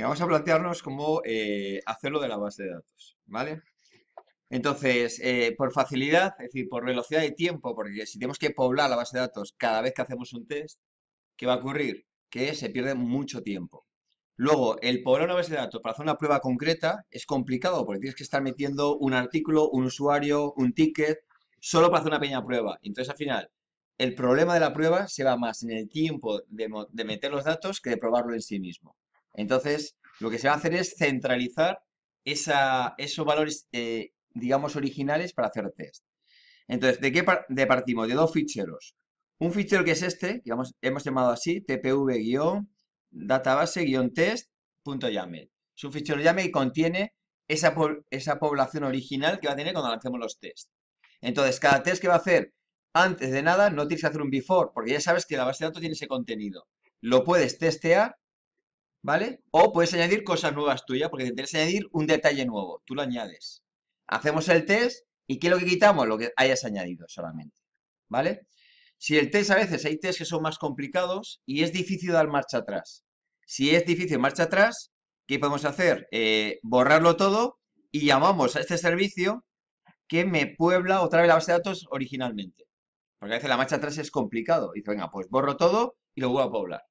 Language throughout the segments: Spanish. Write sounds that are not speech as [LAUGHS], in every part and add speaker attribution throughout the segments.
Speaker 1: vamos a plantearnos cómo eh, hacerlo de la base de datos, ¿vale? Entonces, eh, por facilidad, es decir, por velocidad y tiempo, porque si tenemos que poblar la base de datos cada vez que hacemos un test, ¿qué va a ocurrir? Que se pierde mucho tiempo. Luego, el poblar una base de datos para hacer una prueba concreta es complicado, porque tienes que estar metiendo un artículo, un usuario, un ticket, solo para hacer una pequeña prueba. Entonces, al final, el problema de la prueba se va más en el tiempo de meter los datos que de probarlo en sí mismo. Entonces, lo que se va a hacer es centralizar esos valores, eh, digamos, originales para hacer test. Entonces, ¿de qué partimos? De dos ficheros. Un fichero que es este, que hemos, llamado así, tpv-database-test.yaml. Es un fichero YAML que contiene esa, esa población original que va a tener cuando lancemos los tests. Entonces, cada test que va a hacer antes de nada, no tienes que hacer un before, porque ya sabes que la base de datos tiene ese contenido. Lo puedes testear ¿vale? O puedes añadir cosas nuevas tuyas, porque te interesa añadir un detalle nuevo, tú lo añades. Hacemos el test y ¿qué es lo que quitamos? Lo que hayas añadido solamente, ¿vale? Si el test a veces hay test que son más complicados y es difícil dar marcha atrás. Si es difícil marcha atrás, ¿qué podemos hacer? Eh, borrarlo todo y llamamos a este servicio que me puebla otra vez la base de datos originalmente. Porque a veces la marcha atrás es complicado. Dice, venga, pues borro todo y lo vuelvo a poblar.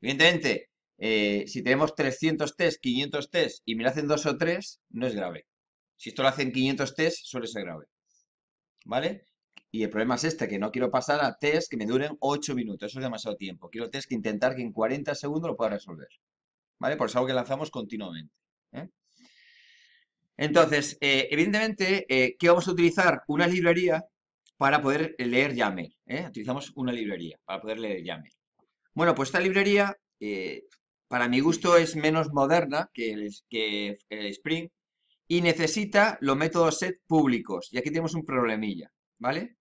Speaker 1: Evidentemente, eh, si tenemos 300 test, 500 test y me lo hacen dos o tres, no es grave. Si esto lo hacen 500 test, suele ser grave. ¿Vale? Y el problema es este, que no quiero pasar a test que me duren 8 minutos. Eso es demasiado tiempo. Quiero test que intentar que en 40 segundos lo pueda resolver. ¿Vale? Por eso es algo que lanzamos continuamente. ¿eh? Entonces, eh, evidentemente, ¿qué vamos a utilizar? Una librería para poder leer YAML. Utilizamos una librería para poder leer YAML. Bueno, pues esta librería para mi gusto es menos moderna que el, Spring y necesita los métodos set públicos. Y aquí tenemos un problemilla, ¿vale?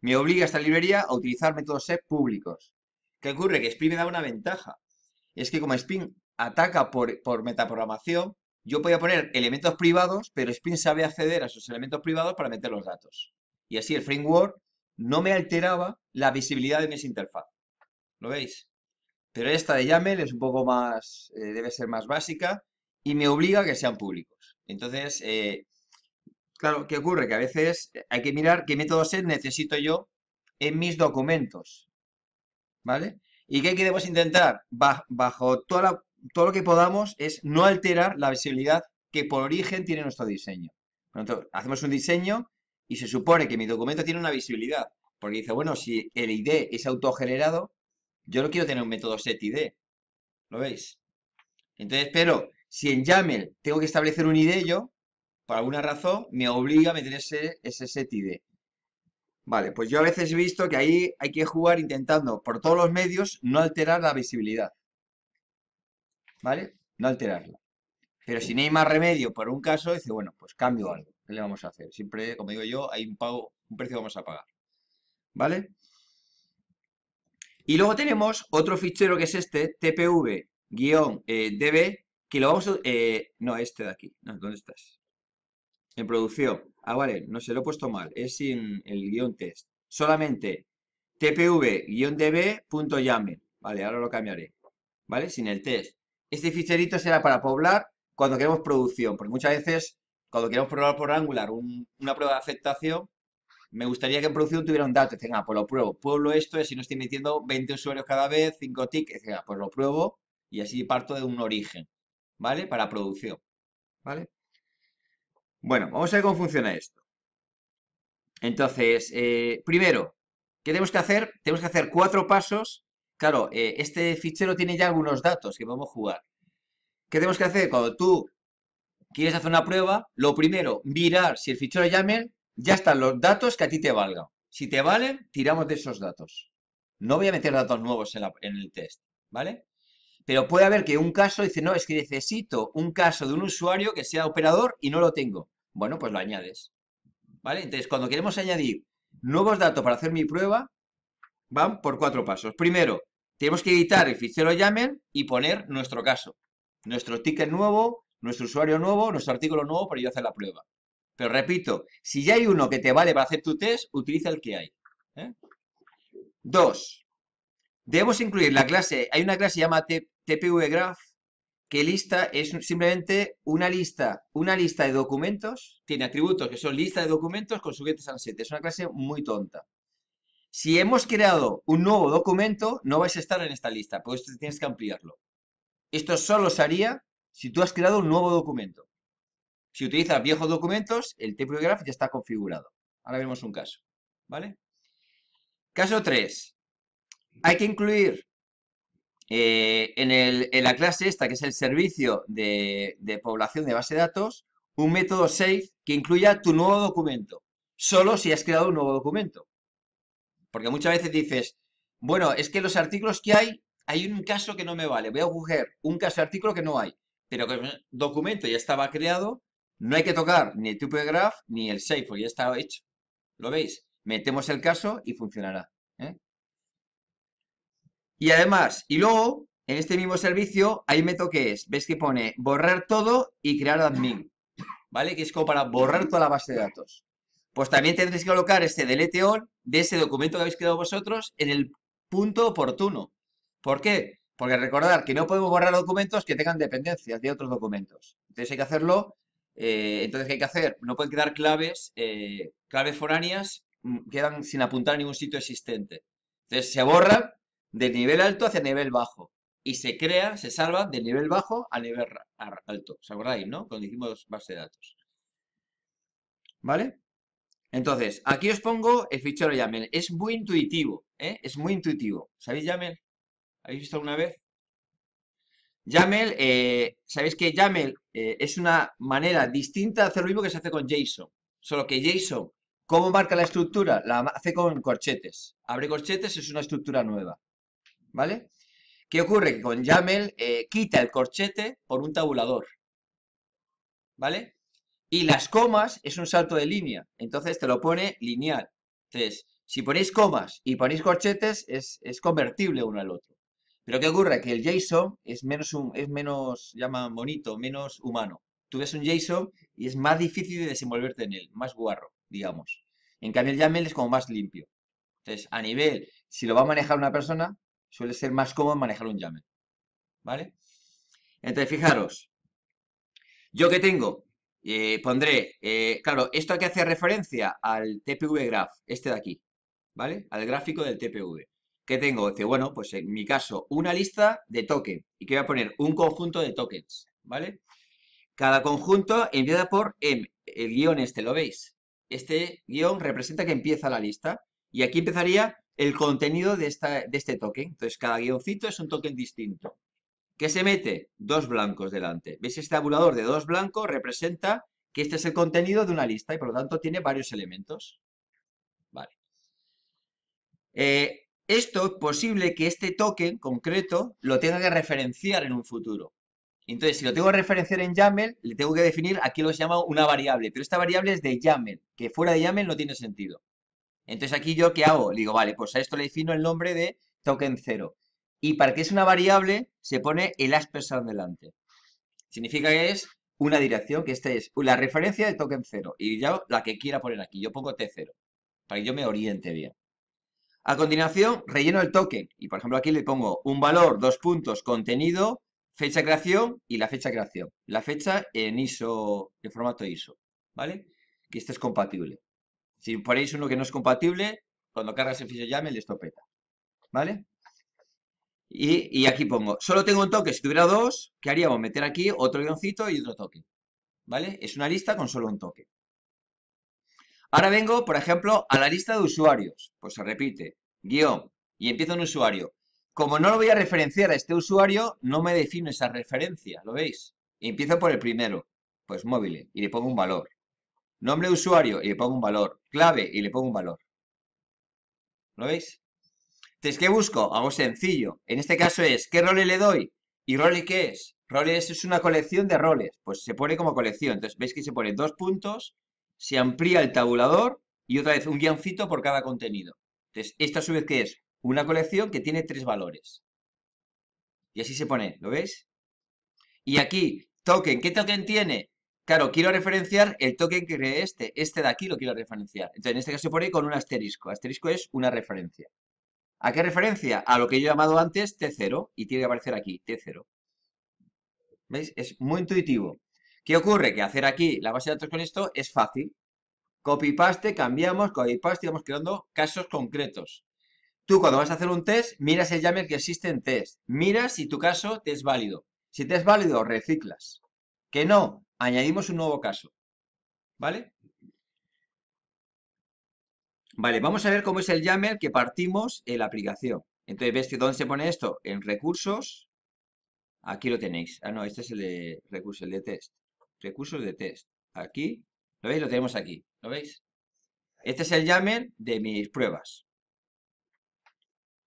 Speaker 1: Me obliga esta librería a utilizar métodos set públicos. ¿Qué ocurre? Que Spring me da una ventaja. Es que como Spring ataca por, metaprogramación, yo podía poner elementos privados, pero Spring sabe acceder a esos elementos privados para meter los datos. Y así el framework no me alteraba la visibilidad de mis interfaz. ¿Lo veis? Pero esta de YAML es un poco más, eh, debe ser más básica y me obliga a que sean públicos. Entonces, eh, claro, ¿qué ocurre? Que a veces eh, hay que mirar qué método set necesito yo en mis documentos. ¿Vale? ¿Y qué queremos intentar? bajo todo lo que podamos es no alterar la visibilidad que por origen tiene nuestro diseño. hacemos un diseño y se supone que mi documento tiene una visibilidad. Porque dice, bueno, si el ID es autogenerado, yo no quiero tener un método set ID. ¿Lo veis? Entonces, pero si en YAML tengo que establecer un ID yo, por alguna razón, me obliga a meter ese, ese set ID. Vale, pues yo a veces he visto que ahí hay que jugar intentando por todos los medios no alterar la visibilidad. ¿Vale? No alterarla. Pero si no hay más remedio por un caso, dice, bueno, pues cambio algo. ¿Qué le vamos a hacer? Siempre, como digo yo, hay un pago, un precio que vamos a pagar. ¿Vale? Y luego tenemos otro fichero que es este, tpv-db, eh, que lo vamos a... Eh, no, este de aquí. ¿dónde estás? En producción. Ah, vale, no se lo he puesto mal. Es sin el guión test. Solamente tpv-db.yaml. Vale, ahora lo cambiaré. ¿Vale? Sin el test. Este ficherito será para poblar cuando queremos producción, porque muchas veces cuando queremos probar por Angular una prueba de aceptación, me gustaría que en producción tuviera un dato, ah, pues lo pruebo, pueblo esto, si no estoy metiendo 20 usuarios cada vez, 5 tickets, ah, pues lo pruebo y así parto de un origen, ¿vale? Para producción, ¿vale? Bueno, vamos a ver cómo funciona esto. Entonces, eh, primero, ¿qué tenemos que hacer? Tenemos que hacer cuatro pasos. Claro, eh, este fichero tiene ya algunos datos que podemos jugar. ¿Qué tenemos que hacer? Cuando tú quieres hacer una prueba, lo primero, mirar si el fichero YAML ya están los datos que a ti te valgan. Si te valen, tiramos de esos datos. No voy a meter datos nuevos en, el test, ¿vale? Pero puede haber que un caso dice, no, es que necesito un caso de un usuario que sea operador y no lo tengo. Bueno, pues lo añades. ¿Vale? Entonces, cuando queremos añadir nuevos datos para hacer mi prueba, van por cuatro pasos. Primero, tenemos que editar el fichero YAML y poner nuestro caso. Nuestro ticket nuevo, nuestro usuario nuevo, nuestro artículo nuevo para yo hacer la prueba. Pero repito, si ya hay uno que te vale para hacer tu test, utiliza el que hay. ¿eh? Dos, debemos incluir la clase, hay una clase llamada Graph, que lista es simplemente una lista, una lista de documentos, tiene atributos que son lista de documentos con sujetos set. Es una clase muy tonta. Si hemos creado un nuevo documento, no vais a estar en esta lista, por eso tienes que ampliarlo. Esto solo se haría si tú has creado un nuevo documento. Si utilizas viejos documentos, el template Graph ya está configurado. Ahora vemos un caso, ¿vale? Caso 3. Hay que incluir eh, en, la clase esta, que es el servicio de, población de base de datos, un método save que incluya tu nuevo documento, solo si has creado un nuevo documento. Porque muchas veces dices, bueno, es que los artículos que hay, hay un caso que no me vale, voy a coger un caso de artículo que no hay, pero que el documento ya estaba creado, no hay que tocar ni el tipo de graph ni el porque ya está hecho. ¿Lo veis? Metemos el caso y funcionará. ¿eh? Y además, y luego, en este mismo servicio, hay método que es, ves que pone borrar todo y crear admin, ¿vale? Que es como para borrar toda la base de datos. Pues también tendréis que colocar este delete all de ese documento que habéis creado vosotros en el punto oportuno. ¿Por qué? Porque recordar que no podemos borrar documentos que tengan dependencias de otros documentos. Entonces hay que hacerlo eh, entonces, ¿qué hay que hacer? No pueden quedar claves, eh, claves foráneas mm, quedan sin apuntar a ningún sitio existente. Entonces, se borra del nivel alto hacia nivel bajo y se crea, se salva del nivel bajo a nivel alto. ¿Os acordáis, no? Cuando hicimos base de datos. ¿Vale? Entonces, aquí os pongo el fichero YAML. Es muy intuitivo, ¿eh? Es muy intuitivo. ¿Sabéis YAML? ¿Habéis visto alguna vez? YAML, eh, sabéis que YAML eh, es una manera distinta de hacer lo mismo que se hace con JSON. Solo que JSON, ¿cómo marca la estructura? La hace con corchetes. Abre corchetes, es una estructura nueva. ¿Vale? ¿Qué ocurre? Que con YAML eh, quita el corchete por un tabulador. ¿Vale? Y las comas es un salto de línea. Entonces te lo pone lineal. Entonces, si ponéis comas y ponéis corchetes, es convertible uno al otro. Pero ¿qué ocurre? Que el JSON es menos, es menos, llama bonito, menos humano. Tú ves un JSON y es más difícil de desenvolverte en él, más guarro, digamos. En cambio el YAML es como más limpio. Entonces, a nivel, si lo va a manejar una persona, suele ser más cómodo manejar un YAML. ¿Vale? Entonces, fijaros. ¿Yo que tengo? Eh, pondré, eh, claro, esto que hace referencia al TPV Graph, este de aquí, ¿vale? Al gráfico del TPV. ¿Qué tengo? Dice, bueno, pues en mi caso, una lista de tokens. Y que voy a poner un conjunto de tokens, ¿vale? Cada conjunto empieza por M. El guión este, ¿lo veis? Este guión representa que empieza la lista. Y aquí empezaría el contenido de, esta, de este token. Entonces, cada guioncito es un token distinto. ¿Qué se mete? Dos blancos delante. ¿Veis este tabulador de dos blancos? Representa que este es el contenido de una lista y por lo tanto tiene varios elementos. Vale. Eh, esto es posible que este token concreto lo tenga que referenciar en un futuro. Entonces, si lo tengo que referenciar en YAML, le tengo que definir, aquí lo llama una variable, pero esta variable es de YAML, que fuera de YAML no tiene sentido. Entonces, aquí yo, ¿qué hago? Le digo, vale, pues a esto le defino el nombre de token 0. Y para que es una variable, se pone el aspersor delante. Significa que es una dirección, que esta es la referencia de token 0. Y ya, la que quiera poner aquí, yo pongo T0, para que yo me oriente bien. A continuación, relleno el token. Y por ejemplo aquí le pongo un valor, dos puntos, contenido, fecha de creación y la fecha de creación. La fecha en ISO, en formato ISO, ¿vale? Que este es compatible. Si ponéis uno que no es compatible, cuando cargas el fichero llame, le estopeta. ¿vale? Y, aquí pongo, solo tengo un toque si tuviera dos, ¿qué haríamos? Meter aquí otro guioncito y otro token, ¿vale? Es una lista con solo un toque Ahora vengo, por ejemplo, a la lista de usuarios. Pues se repite, guión, y empiezo un usuario. Como no lo voy a referenciar a este usuario, no me defino esa referencia, ¿lo veis? empiezo por el primero, pues móvil, y le pongo un valor. Nombre de usuario, y le pongo un valor. Clave, y le pongo un valor. ¿Lo veis? Entonces, ¿qué busco? Algo sencillo. En este caso es, ¿qué role le doy? ¿Y role qué es? Roles es una colección de roles. Pues se pone como colección. Entonces, veis que se pone dos puntos se amplía el tabulador y otra vez un guioncito por cada contenido. Entonces, esta a su vez que es una colección que tiene tres valores. Y así se pone, ¿lo veis? Y aquí, token, ¿qué token tiene? Claro, quiero referenciar el token que cree este. Este de aquí lo quiero referenciar. Entonces, en este caso se pone con un asterisco. Asterisco es una referencia. ¿A qué referencia? A lo que yo he llamado antes T0 y tiene que aparecer aquí, T0. ¿Veis? Es muy intuitivo. ¿Qué ocurre? Que hacer aquí la base de datos con esto es fácil. Copy-paste, cambiamos, copy-paste, vamos creando casos concretos. Tú cuando vas a hacer un test, miras el YAML que existe en test. Miras si tu caso te es válido. Si te es válido, reciclas. Que no, añadimos un nuevo caso. ¿Vale? Vale, vamos a ver cómo es el YAML que partimos en la aplicación. Entonces, ¿ves que dónde se pone esto? En recursos. Aquí lo tenéis. Ah, no, este es el de recursos, el de test recursos de test. Aquí, ¿lo veis? Lo tenemos aquí, ¿lo veis? Este es el YAML de mis pruebas.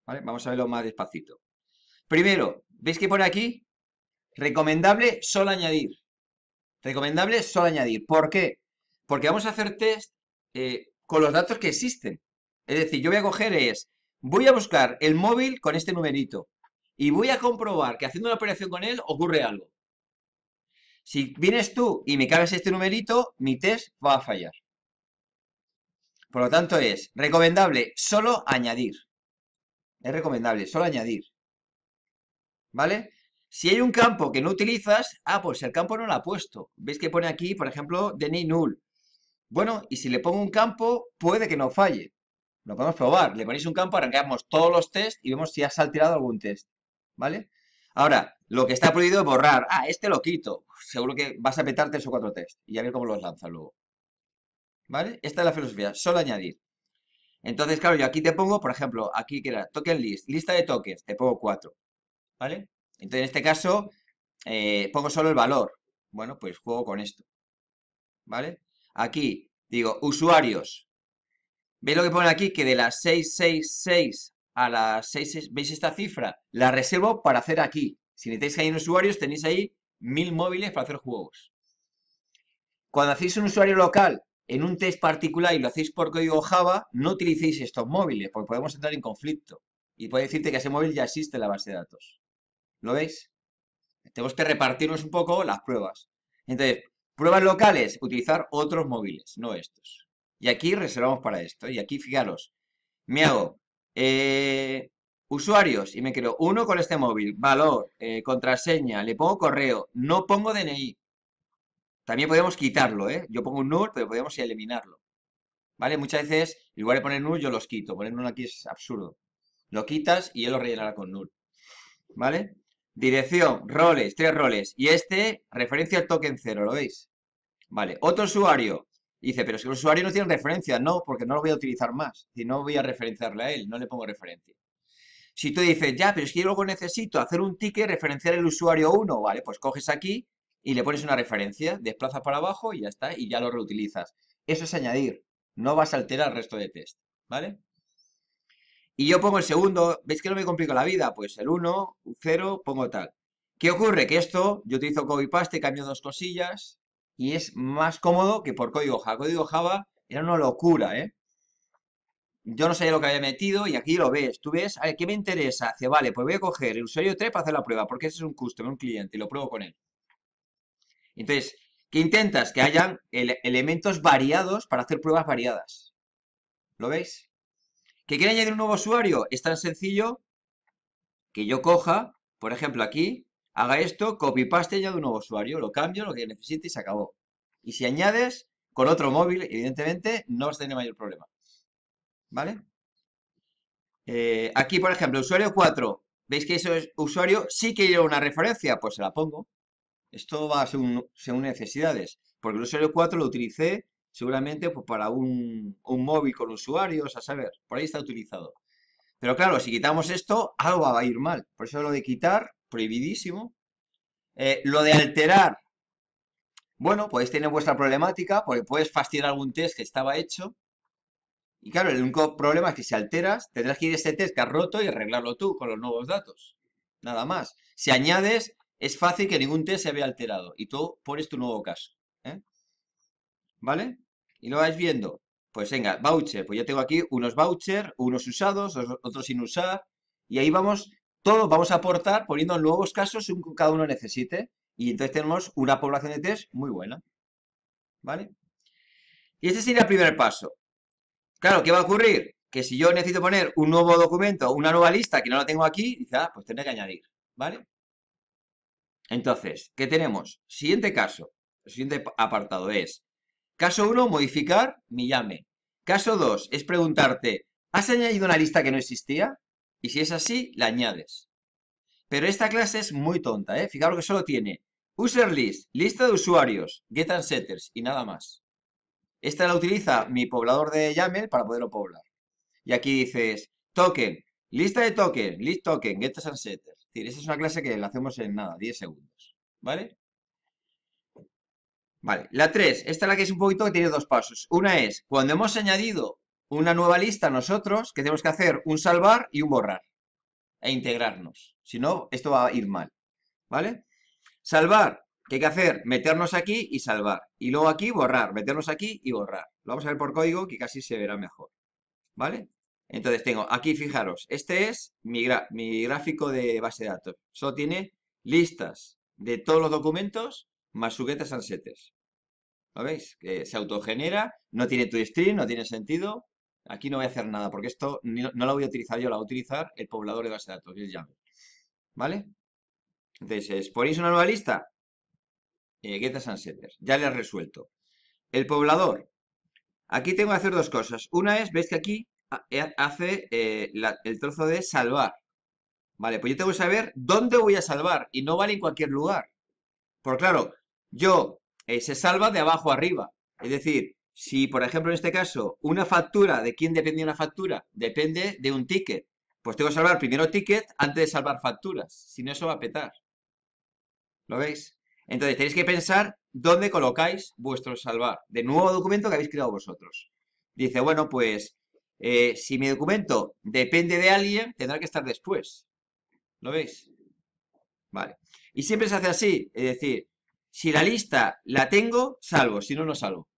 Speaker 1: ¿Vale? Vamos a verlo más despacito. Primero, ¿veis que por aquí? Recomendable solo añadir. Recomendable solo añadir. ¿Por qué? Porque vamos a hacer test eh, con los datos que existen. Es decir, yo voy a coger es, voy a buscar el móvil con este numerito y voy a comprobar que haciendo una operación con él ocurre algo. Si vienes tú y me cargas este numerito, mi test va a fallar. Por lo tanto es recomendable solo añadir. Es recomendable solo añadir. ¿Vale? Si hay un campo que no utilizas, ah, pues el campo no lo ha puesto. ¿Veis que pone aquí, por ejemplo, deny null? Bueno, y si le pongo un campo, puede que no falle. Lo podemos probar. Le ponéis un campo, arrancamos todos los test y vemos si has alterado algún test. ¿Vale? Ahora, lo que está prohibido es borrar. Ah, este lo quito. Seguro que vas a petar tres o cuatro textos. y a ver cómo los lanza luego. ¿Vale? Esta es la filosofía, solo añadir. Entonces, claro, yo aquí te pongo, por ejemplo, aquí que era token list, lista de tokens, te pongo cuatro. ¿Vale? Entonces, en este caso, eh, pongo solo el valor. Bueno, pues juego con esto. ¿Vale? Aquí digo, usuarios. ¿Veis lo que pone aquí? Que de las 666 a las 6, ¿veis esta cifra? La reservo para hacer aquí. Si necesitáis que haya usuarios, tenéis ahí mil móviles para hacer juegos. Cuando hacéis un usuario local en un test particular y lo hacéis por código Java, no utilicéis estos móviles, porque podemos entrar en conflicto. Y puede decirte que ese móvil ya existe en la base de datos. ¿Lo veis? Tenemos que repartirnos un poco las pruebas. Entonces, pruebas locales, utilizar otros móviles, no estos. Y aquí reservamos para esto. Y aquí, fijaros, me hago eh, usuarios, y me creo uno con este móvil, valor, eh, contraseña, le pongo correo, no pongo DNI. También podemos quitarlo, ¿eh? Yo pongo un null, pero podemos eliminarlo. ¿Vale? Muchas veces, igual lugar de poner null, yo los quito. Poner null aquí es absurdo. Lo quitas y él lo rellenará con null. ¿Vale? Dirección, roles, tres roles. Y este, referencia al token cero, ¿lo veis? Vale, otro usuario dice, pero es que los usuarios no tiene referencia. No, porque no lo voy a utilizar más. Y no voy a referenciarle a él, no le pongo referencia. Si tú dices, ya, pero es que yo luego necesito hacer un ticket, referenciar el usuario 1, vale, pues coges aquí y le pones una referencia, desplazas para abajo y ya está, y ya lo reutilizas. Eso es añadir, no vas a alterar el resto de test, ¿vale? Y yo pongo el segundo, ¿veis que no me complico la vida? Pues el 1, 0, pongo tal. ¿Qué ocurre? Que esto, yo utilizo copy paste, cambio dos cosillas, y es más cómodo que por código Java. Código Java era una locura, ¿eh? Yo no sabía lo que había metido y aquí lo ves. Tú ves, a ver, ¿qué me interesa? Dice, vale, pues voy a coger el usuario 3 para hacer la prueba, porque ese es un customer, un cliente, y lo pruebo con él. Entonces, ¿qué intentas? Que hayan elementos variados para hacer pruebas variadas. ¿Lo veis? ¿Que quiere añadir un nuevo usuario? Es tan sencillo que yo coja, por ejemplo, aquí, haga esto, copy paste ya de un nuevo usuario, lo cambio, lo que necesite y se acabó. Y si añades con otro móvil, evidentemente, no os tiene mayor problema. ¿Vale? Eh, aquí, por ejemplo, usuario 4. ¿Veis que ese usuario sí que lleva una referencia? Pues se la pongo. Esto va según, necesidades. Porque el usuario 4 lo utilicé seguramente pues, para un, un, móvil con usuarios, a saber, por ahí está utilizado. Pero claro, si quitamos esto, algo va a ir mal. Por eso lo de quitar prohibidísimo. Eh, lo de alterar, bueno, pues tener vuestra problemática porque puedes fastidiar algún test que estaba hecho. Y claro, el único problema es que si alteras, tendrás que ir a ese test que has roto y arreglarlo tú con los nuevos datos. Nada más. Si añades, es fácil que ningún test se vea alterado y tú pones tu nuevo caso. ¿eh? ¿Vale? Y lo vais viendo. Pues venga, voucher. Pues yo tengo aquí unos voucher, unos usados, otros sin usar. Y ahí vamos todos vamos a aportar poniendo nuevos casos según cada uno necesite. Y entonces tenemos una población de test muy buena. ¿Vale? Y este sería el primer paso. Claro, ¿qué va a ocurrir? Que si yo necesito poner un nuevo documento, una nueva lista que no la tengo aquí, dice, ah, pues tendré que añadir. ¿Vale? Entonces, ¿qué tenemos? Siguiente caso. El siguiente apartado es, caso 1, modificar mi llame. Caso 2, es preguntarte, ¿has añadido una lista que no existía? Y si es así, la añades. Pero esta clase es muy tonta, ¿eh? Fijaros que solo tiene user list, lista de usuarios, get and setters y nada más. Esta la utiliza mi poblador de YAML para poderlo poblar. Y aquí dices token, lista de token, list token, get and setters. Es decir, es una clase que la hacemos en nada, 10 segundos. ¿Vale? Vale, la 3, esta es la que es un poquito que tiene dos pasos. Una es, cuando hemos añadido una nueva lista nosotros que tenemos que hacer un salvar y un borrar e integrarnos. Si no, esto va a ir mal. ¿Vale? Salvar, ¿qué hay que hacer? Meternos aquí y salvar. Y luego aquí borrar, meternos aquí y borrar. Lo vamos a ver por código que casi se verá mejor. ¿Vale? Entonces tengo aquí, fijaros, este es mi, gráfico de base de datos. Solo tiene listas de todos los documentos más sujetas ansetes. ¿Lo veis? Que se autogenera, no tiene tu string, no tiene sentido, Aquí no voy a hacer nada porque esto no, lo la voy a utilizar yo, la va a utilizar el poblador de base de datos, que es YAML. ¿Vale? Entonces, ponéis una nueva lista. Eh, a and Ya le has resuelto. El poblador. Aquí tengo que hacer dos cosas. Una es, veis que aquí eh, hace eh, el trozo de salvar. Vale, pues yo tengo que saber dónde voy a salvar. Y no vale en cualquier lugar. Por claro, yo eh, se salva de abajo arriba. Es decir, si, por ejemplo, en este caso, una factura, ¿de quién depende una factura? Depende de un ticket. Pues tengo que salvar primero ticket antes de salvar facturas. Si no, eso va a petar. ¿Lo veis? Entonces, tenéis que pensar dónde colocáis vuestro salvar. De nuevo documento que habéis creado vosotros. Dice, bueno, pues, eh, si mi documento depende de alguien, tendrá que estar después. ¿Lo veis? Vale. Y siempre se hace así. Es decir, si la lista la tengo, salvo. Si no, no salvo.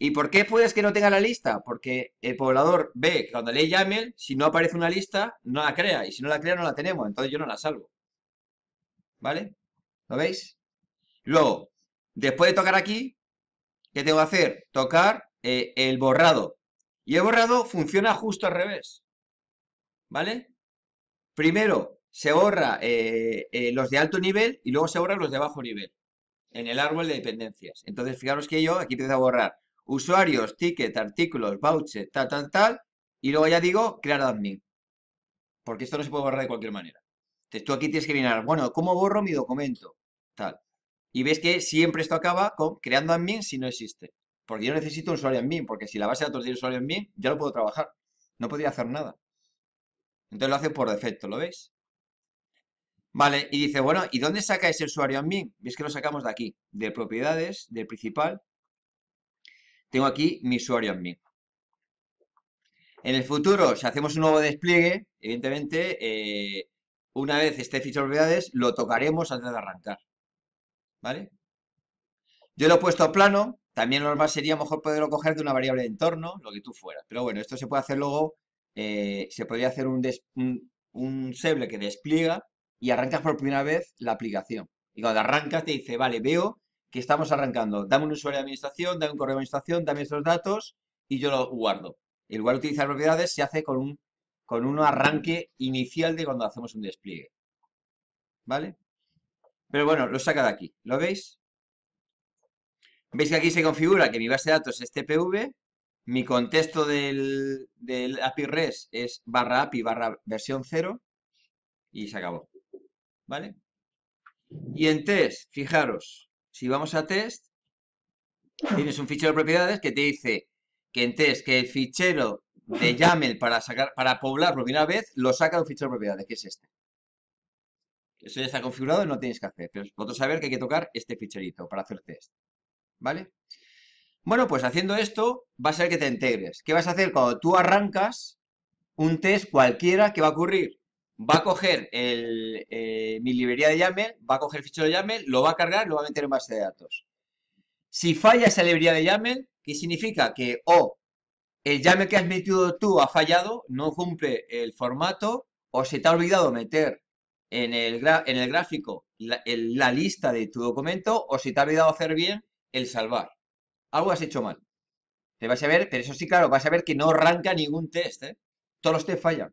Speaker 1: ¿Y por qué puedes que no tenga la lista? Porque el poblador ve que cuando le YAML, si no aparece una lista, no la crea. Y si no la crea, no la tenemos. Entonces yo no la salvo. ¿Vale? ¿Lo veis? Luego, después de tocar aquí, ¿qué tengo que hacer? Tocar eh, el borrado. Y el borrado funciona justo al revés. ¿Vale? Primero se borra eh, eh, los de alto nivel y luego se borra los de bajo nivel. En el árbol de dependencias. Entonces, fijaros que yo aquí empiezo a borrar usuarios, ticket, artículos, voucher, tal, tal, tal, y luego ya digo crear admin. Porque esto no se puede borrar de cualquier manera. Entonces tú aquí tienes que mirar, bueno, ¿cómo borro mi documento? Tal. Y ves que siempre esto acaba con creando admin si no existe. Porque yo necesito un usuario admin, porque si la base de datos tiene usuario admin, ya lo puedo trabajar. No podría hacer nada. Entonces lo hace por defecto, ¿lo ves Vale, y dice, bueno, ¿y dónde saca ese usuario admin? Ves que lo sacamos de aquí, de propiedades, del principal, tengo aquí mi usuario en mí. En el futuro, si hacemos un nuevo despliegue, evidentemente, eh, una vez esté ficha propiedades, lo tocaremos antes de arrancar. ¿Vale? Yo lo he puesto a plano, también normal sería mejor poderlo coger de una variable de entorno, lo que tú fueras. Pero bueno, esto se puede hacer luego, eh, se podría hacer un, seble que despliega y arrancas por primera vez la aplicación. Y cuando arrancas te dice, vale, veo que estamos arrancando. Dame un usuario de administración, dame un correo de administración, dame estos datos y yo lo guardo. El guardar utilizar propiedades se hace con un, con un arranque inicial de cuando hacemos un despliegue. ¿Vale? Pero bueno, lo saca de aquí. ¿Lo veis? Veis que aquí se configura que mi base de datos es TPV, mi contexto del, API REST es barra API barra versión 0 y se acabó. ¿Vale? Y en test, fijaros, si vamos a test, [LAUGHS] tienes un fichero de propiedades que te dice que en test que el fichero de YAML para sacar, para poblar por primera vez, lo saca de un fichero de propiedades, que es este. Eso ya está configurado y no tienes que hacer. Pero vosotros saber que hay que tocar este ficherito para hacer test. ¿Vale? Bueno, pues haciendo esto, va a ser que te integres. ¿Qué vas a hacer cuando tú arrancas un test cualquiera que va a ocurrir? va a coger eh, mi librería de YAML, va a coger el fichero de YAML, lo va a cargar y lo va a meter en base de datos. Si falla esa librería de YAML, ¿qué significa? Que o el YAML que has metido tú ha fallado, no cumple el formato, o se te ha olvidado meter en el, en el gráfico la, la lista de tu documento, o se te ha olvidado hacer bien el salvar. Algo has hecho mal. Te vas a ver, pero eso sí, claro, vas a ver que no arranca ningún test, ¿eh? Todos los test fallan.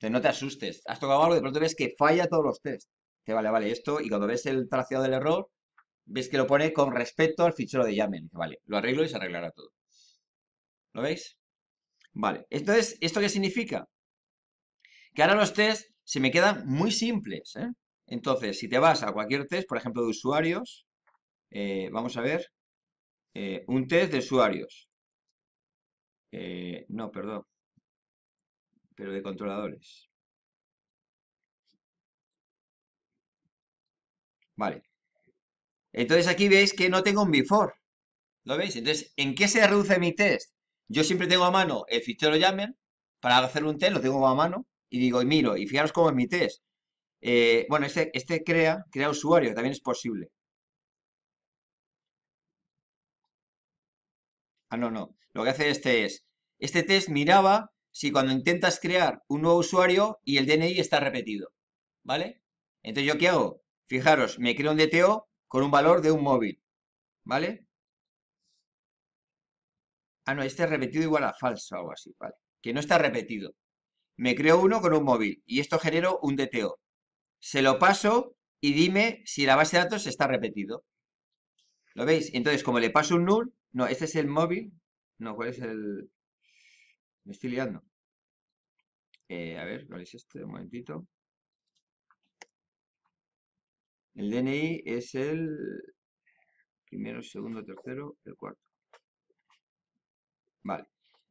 Speaker 1: Entonces no te asustes. Has tocado algo y de pronto ves que falla todos los test. Que vale, vale, esto. Y cuando ves el traciado del error, ves que lo pone con respecto al fichero de YAML. Dice, vale, lo arreglo y se arreglará todo. ¿Lo veis? Vale. Entonces, ¿esto qué significa? Que ahora los test se me quedan muy simples. ¿eh? Entonces, si te vas a cualquier test, por ejemplo, de usuarios, eh, vamos a ver, eh, un test de usuarios. no, perdón pero de controladores. Vale. Entonces aquí veis que no tengo un before. ¿Lo veis? Entonces, ¿en qué se reduce mi test? Yo siempre tengo a mano el fichero YAML. Para hacer un test lo tengo a mano y digo, y miro, y fijaros cómo es mi test. Eh, bueno, este, este crea, crea usuario, también es posible. Ah, no, no. Lo que hace este es, este test miraba si cuando intentas crear un nuevo usuario y el DNI está repetido, ¿vale? Entonces, ¿yo qué hago? Fijaros, me creo un DTO con un valor de un móvil, ¿vale? Ah, no, este es repetido igual a falso o algo así, ¿vale? Que no está repetido. Me creo uno con un móvil y esto genero un DTO. Se lo paso y dime si la base de datos está repetido. ¿Lo veis? Entonces, como le paso un null, no, este es el móvil, no, ¿cuál es el? Me estoy liando. Eh, a ver, ¿cuál es este? Un momentito. El DNI es el primero, segundo, tercero, el cuarto. Vale,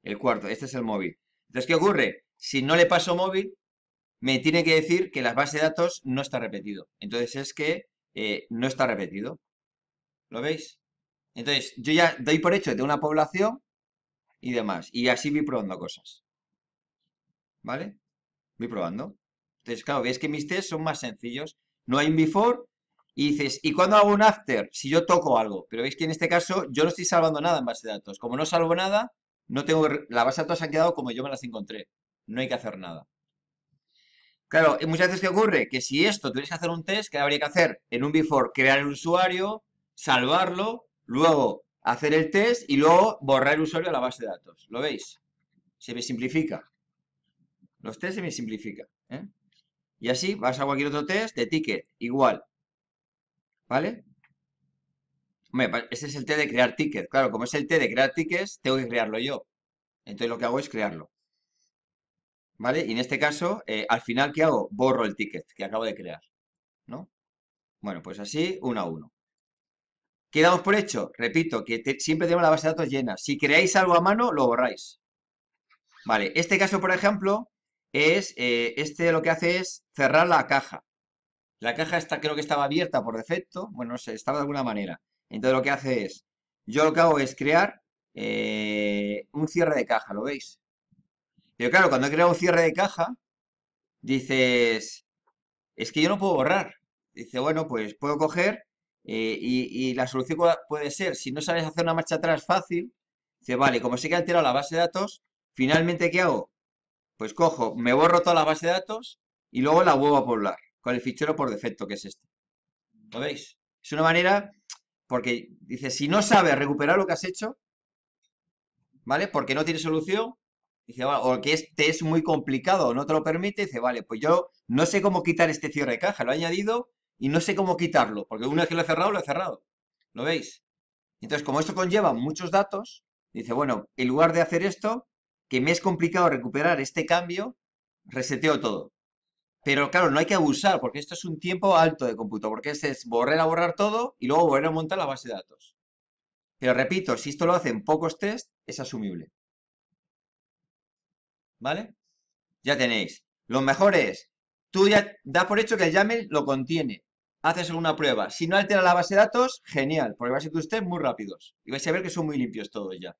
Speaker 1: el cuarto, este es el móvil. Entonces, ¿qué ocurre? Si no le paso móvil, me tiene que decir que la base de datos no está repetido. Entonces es que eh, no está repetido. ¿Lo veis? Entonces, yo ya doy por hecho de una población y demás. Y así vi probando cosas. ¿Vale? Vi probando. Entonces, claro, veis que mis tests son más sencillos. No hay un before y dices, ¿y cuándo hago un after? Si yo toco algo. Pero veis que en este caso yo no estoy salvando nada en base de datos. Como no salvo nada, no tengo la base de datos ha quedado como yo me las encontré. No hay que hacer nada. Claro, y muchas veces ¿qué ocurre? Que si esto tuvieras que hacer un test, ¿qué habría que hacer? En un before crear el usuario, salvarlo, luego hacer el test y luego borrar el usuario a la base de datos. ¿Lo veis? Se me simplifica. Los test se me simplifica. ¿eh? Y así vas a cualquier otro test de ticket, igual. ¿Vale? Hombre, este es el test de crear ticket. Claro, como es el test de crear tickets, tengo que crearlo yo. Entonces lo que hago es crearlo. ¿Vale? Y en este caso, eh, al final, ¿qué hago? Borro el ticket que acabo de crear. ¿No? Bueno, pues así, uno a uno. Quedamos por hecho, repito, que siempre tenemos la base de datos llena. Si creáis algo a mano, lo borráis. Vale, este caso, por ejemplo, es, eh, este lo que hace es cerrar la caja. La caja creo que estaba abierta por defecto, bueno, no sé, estaba de alguna manera. Entonces lo que hace es, yo lo que hago es crear eh, un cierre de caja, ¿lo veis? Pero claro, cuando he creado un cierre de caja, dices, es que yo no puedo borrar. Dice, bueno, pues puedo coger eh, y, la solución puede ser, si no sabes hacer una marcha atrás fácil, dice, vale, como sé que han tirado la base de datos, finalmente, ¿qué hago? Pues cojo, me borro toda la base de datos y luego la vuelvo a poblar con el fichero por defecto, que es este. ¿Lo veis? Es una manera, porque dice, si no sabes recuperar lo que has hecho, ¿vale? Porque no tiene solución, dice, vale, o que este es muy complicado, no te lo permite, dice, vale, pues yo no sé cómo quitar este cierre de caja, lo he añadido y no sé cómo quitarlo, porque una vez que lo he cerrado, lo he cerrado. ¿Lo veis? Entonces, como esto conlleva muchos datos, dice, bueno, en lugar de hacer esto, que me es complicado recuperar este cambio, reseteo todo. Pero claro, no hay que abusar, porque esto es un tiempo alto de cómputo, porque es borrar a borrar todo y luego volver a montar la base de datos. Pero repito, si esto lo hacen pocos test, es asumible. ¿Vale? Ya tenéis. Lo mejor es, tú ya da por hecho que el YAML lo contiene haces una prueba. Si no altera la base de datos, genial, porque va a ser ustedes muy rápidos. Y vais a ver que son muy limpios todos ya.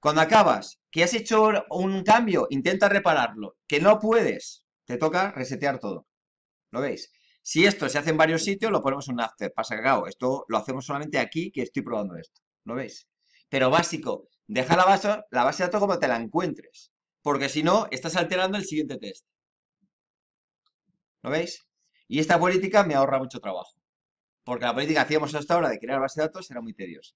Speaker 1: Cuando acabas, que has hecho un cambio, intenta repararlo. Que no puedes, te toca resetear todo. ¿Lo veis? Si esto se hace en varios sitios, lo ponemos en un after. Pasa cagado. Esto lo hacemos solamente aquí, que estoy probando esto. ¿Lo veis? Pero básico, deja la base, la base de datos como te la encuentres. Porque si no, estás alterando el siguiente test. ¿Lo veis? Y esta política me ahorra mucho trabajo. Porque la política que hacíamos hasta ahora de crear base de datos era muy tediosa.